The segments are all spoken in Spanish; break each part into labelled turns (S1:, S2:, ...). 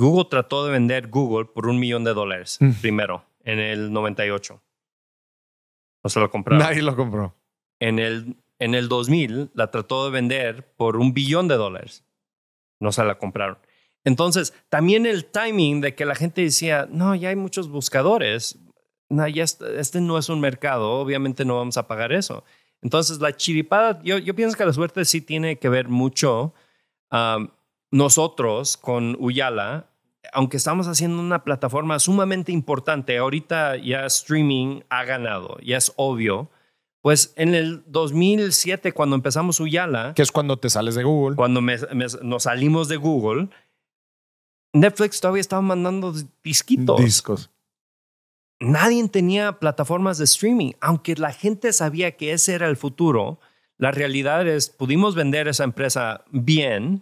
S1: Google trató de vender Google por un millón de dólares mm. primero, en el 98. No se lo compraron. Nadie lo compró. En el, en el 2000 la trató de vender por un billón de dólares. No se la compraron. Entonces, también el timing de que la gente decía, no, ya hay muchos buscadores, no, ya este, no es un mercado, obviamente no vamos a pagar eso. Entonces, la chiripada, yo, yo pienso que la suerte sí tiene que ver mucho nosotros con Uyala aunque estamos haciendo una plataforma sumamente importante, ahorita ya streaming ha ganado, ya es obvio. Pues en el 2007, cuando empezamos Uyala. Que es cuando te sales de Google. Cuando nos salimos de Google, Netflix todavía estaba mandando disquitos. Discos. Nadie tenía plataformas de streaming. Aunque la gente sabía que ese era el futuro, la realidad es, pudimos vender esa empresa bien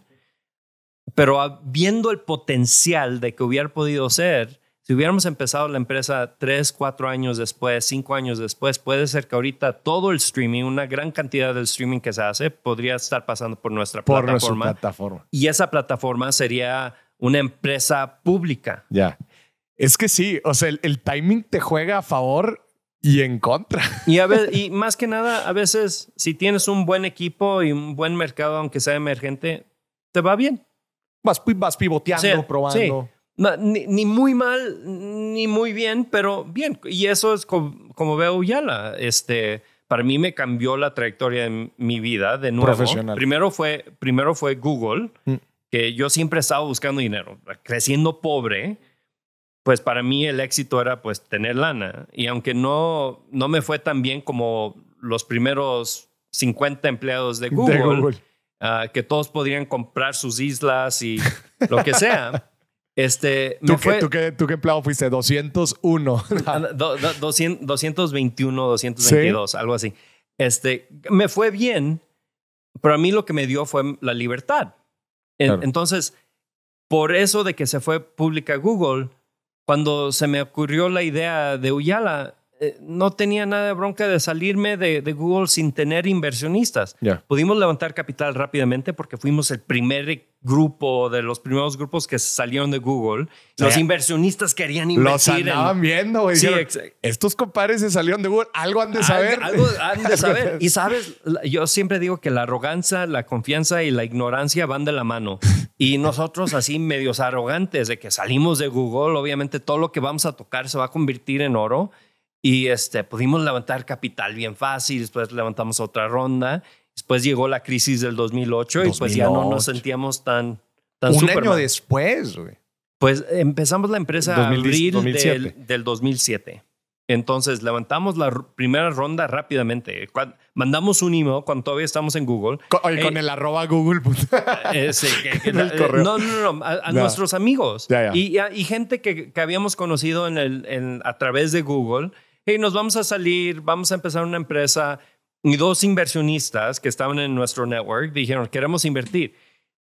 S1: pero viendo el potencial de que hubiera podido ser, si hubiéramos empezado la empresa tres, cuatro años después, cinco años después, puede ser que ahorita todo el streaming, una gran cantidad del streaming que se hace, podría estar pasando por nuestra plataforma. Y esa plataforma sería una empresa pública. Ya. Es que sí, o sea, el, timing te juega a favor y en contra. Y, a ver y más que nada, a veces, si tienes un buen equipo y un buen mercado, aunque sea emergente, te va bien. Vas, pivoteando, probando. Ni, muy mal, ni muy bien, pero bien. Y eso es como, veo Yala. Este, para mí me cambió la trayectoria de mi vida de nuevo. Profesional. Primero fue, primero fue Google, mm. que yo siempre estaba buscando dinero, creciendo pobre. Pues para mí el éxito era pues tener lana. Y aunque no, no me fue tan bien como los primeros 50 empleados De Google. Ah, que todos podrían comprar sus islas y lo que sea. Este, ¿Tú, qué, fue... ¿tú, qué, ¿Tú empleado fuiste? 201. 221, 222, algo así. Este, me fue bien, pero a mí lo que me dio fue la libertad. Entonces, por eso de que se fue pública Google, cuando se me ocurrió la idea de Uyala, eh, no tenía nada de bronca de salirme de, Google sin tener inversionistas. Pudimos levantar capital rápidamente porque fuimos el primer grupo de los primeros grupos que salieron de Google. Los inversionistas querían invertir. Los viendo, Estos compadres se salieron de Google. Algo han de saber. Algo, algo han de saber. y sabes, yo siempre digo que la arrogancia, la confianza y la ignorancia van de la mano. Y nosotros así medios arrogantes de que salimos de Google, obviamente todo lo que vamos a tocar se va a convertir en oro. Y este, pudimos levantar capital bien fácil, después levantamos otra ronda, después llegó la crisis del 2008, y pues ya no nos sentíamos tan... tan Un año después, güey. Pues empezamos la empresa abril Del, del, 2007. Entonces levantamos la primera ronda rápidamente. mandamos un email cuando todavía estamos en Google. Eh, con, el arroba Google. Pues. Eh, el correo. No, no, no. A, nuestros amigos. Y, gente que, que, habíamos conocido en el, a través de Google hey, nos vamos a salir, vamos a empezar una empresa. Y dos inversionistas que estaban en nuestro network dijeron, queremos invertir.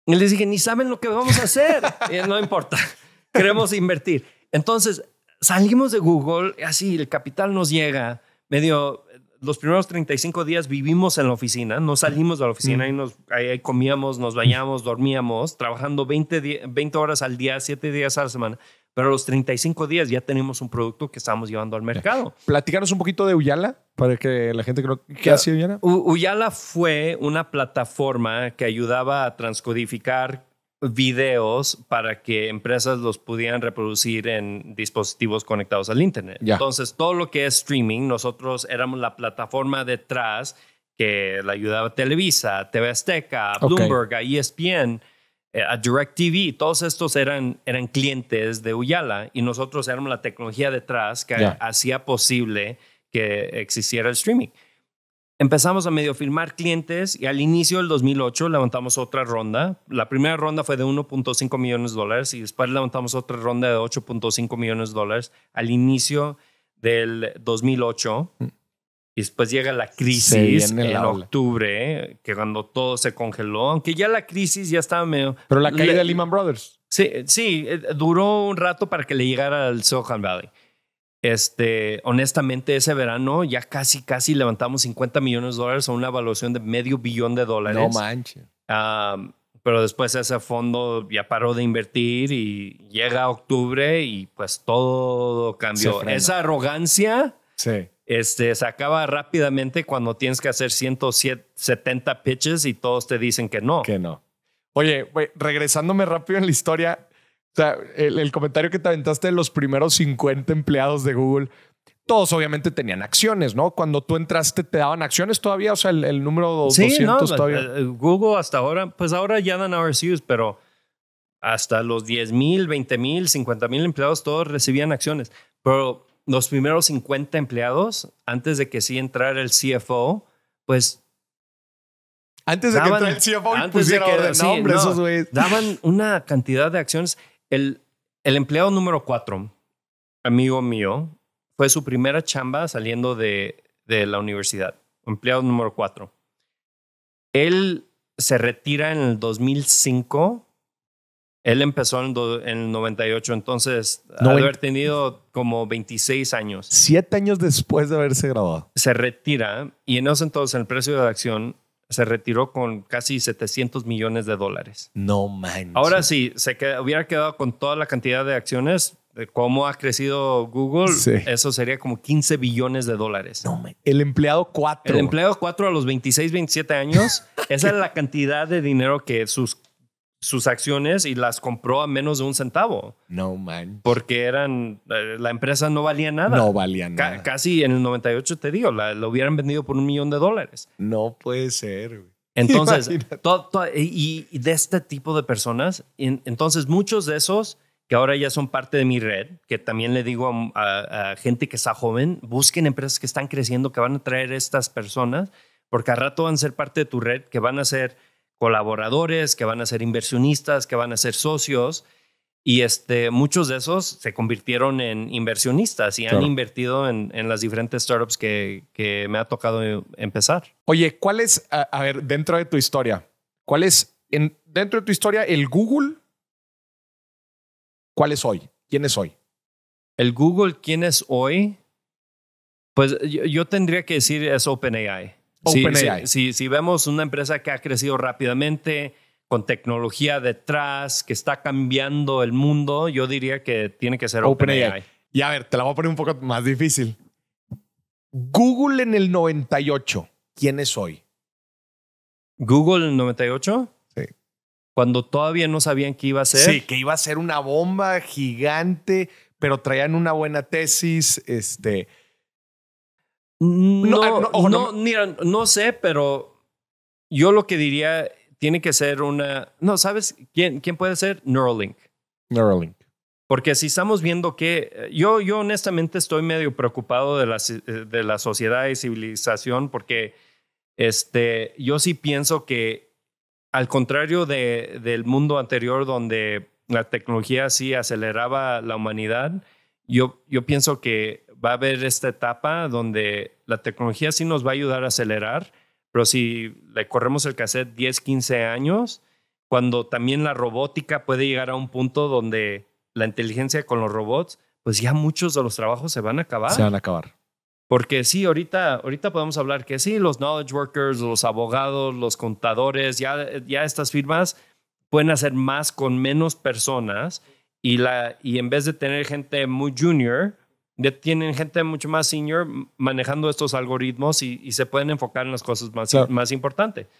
S1: Y les dije, ni saben lo que vamos a hacer. no importa, queremos invertir. Entonces, salimos de Google, así el capital nos llega, medio, los primeros 35 días vivimos en la oficina, no salimos de la oficina mm. y nos ahí comíamos, nos bañamos, dormíamos, trabajando 20, 20 horas al día, 7 días a la semana pero a los 35 días ya tenemos un producto que estamos llevando al mercado. Platícanos un poquito de Uyala para que la gente creo que ha sido Uyala. Uyala fue una plataforma que ayudaba a transcodificar videos para que empresas los pudieran reproducir en dispositivos conectados al Internet. Entonces, todo lo que es streaming, nosotros éramos la plataforma detrás que la ayudaba Televisa, TV Azteca, Bloomberg, ESPN eh, a DirecTV, todos estos eran, eran clientes de Uyala y nosotros éramos la tecnología detrás que hacía posible que existiera el streaming. Empezamos a medio firmar clientes y al inicio del 2008 levantamos otra ronda. La primera ronda fue de 1.5 millones de dólares y después levantamos otra ronda de 8.5 millones de dólares al inicio del 2008. Y después llega la crisis en octubre, que cuando todo se congeló, aunque ya la crisis ya estaba medio... Pero la caída de Lehman Brothers. Sí, sí, eh, duró un rato para que le llegara al Silicon Valley. Este, honestamente, ese verano ya casi, casi levantamos 50 millones de dólares a una evaluación de medio billón de dólares. No manches. pero después ese fondo ya paró de invertir y llega octubre y pues todo cambió. Esa arrogancia... Sí este, se acaba rápidamente cuando tienes que hacer 170 pitches y todos te dicen que no. Que no. Oye, regresándome rápido en la historia, el, comentario que te aventaste de los primeros 50 empleados de Google, todos obviamente tenían acciones, ¿no? Cuando tú entraste, ¿te daban acciones todavía? O sea, el, número sí, 200 eh, todavía. Eh, Google hasta ahora, pues ahora ya dan RSUs, pero hasta los 10 mil, 20 mil, 50 mil empleados todos recibían acciones. Pero los primeros 50 empleados, antes de que sí entrara el CFO, pues... Antes de que entrara el CFO y pusiera Daban una cantidad de acciones. El, empleado número 4, amigo mío, fue su primera chamba saliendo de, de la universidad. Empleado número cuatro. Él se retira en el 2005 él empezó en, el 98, entonces no, haber tenido como 26 años. Siete años después de haberse grabado. Se retira y en ese entonces el precio de la acción se retiró con casi 700 millones de dólares. No manches. Ahora sí, se hubiera quedado con toda la cantidad de acciones, de cómo ha crecido Google, eso sería como 15 billones de dólares. No, man. el empleado 4. El empleado 4 a los 26, 27 años, esa es la cantidad de dinero que sus sus acciones y las compró a menos de un centavo. No man. Porque eran, eh, la empresa no valía nada. No valía nada. casi en el 98 te digo, la, lo hubieran vendido por un millón de dólares. No puede ser. Entonces, y, de este tipo de personas, entonces muchos de esos que ahora ya son parte de mi red, que también le digo a, a gente que está joven, busquen empresas que están creciendo, que van a traer estas personas, porque a rato van a ser parte de tu red, que van a ser colaboradores, que van a ser inversionistas, que van a ser socios. Y este, muchos de esos se convirtieron en inversionistas y han invertido en, las diferentes startups que, me ha tocado empezar. Oye, ¿cuál es, a, ver, dentro de tu historia, cuál es, dentro de tu historia, el Google, cuál es hoy? ¿Quién es hoy? El Google, ¿quién es hoy? Pues yo, yo tendría que decir es OpenAI. OpenAI. Si, vemos una empresa que ha crecido rápidamente, con tecnología detrás, que está cambiando el mundo, yo diría que tiene que ser OpenAI. y a ver, te la voy a poner un poco más difícil. Google en el 98, ¿quién es hoy? Google en el 98? Sí. Cuando todavía no sabían qué iba a ser. Sí, que iba a ser una bomba gigante, pero traían una buena tesis, este, Ah, no, no, no, mira, no sé, pero yo lo que diría tiene que ser una. No, ¿sabes quién, quién puede ser? Neuralink. Neuralink. Porque si estamos viendo que. Eh, yo, yo honestamente estoy medio preocupado de la, eh, de la sociedad y civilización, porque este, yo sí pienso que, al contrario de, del mundo anterior, donde la tecnología sí aceleraba la humanidad, yo, yo pienso que va a haber esta etapa donde la tecnología sí nos va a ayudar a acelerar, pero si le corremos el cassette 10, 15 años, cuando también la robótica puede llegar a un punto donde la inteligencia con los robots, pues ya muchos de los trabajos se van a acabar. Se van a acabar. Porque sí, ahorita, ahorita podemos hablar que sí, los knowledge workers, los abogados, los contadores, ya, ya estas firmas pueden hacer más con menos personas y, la, y en vez de tener gente muy junior, ya tienen gente mucho más senior manejando estos algoritmos y, se pueden enfocar en las cosas más, más importantes.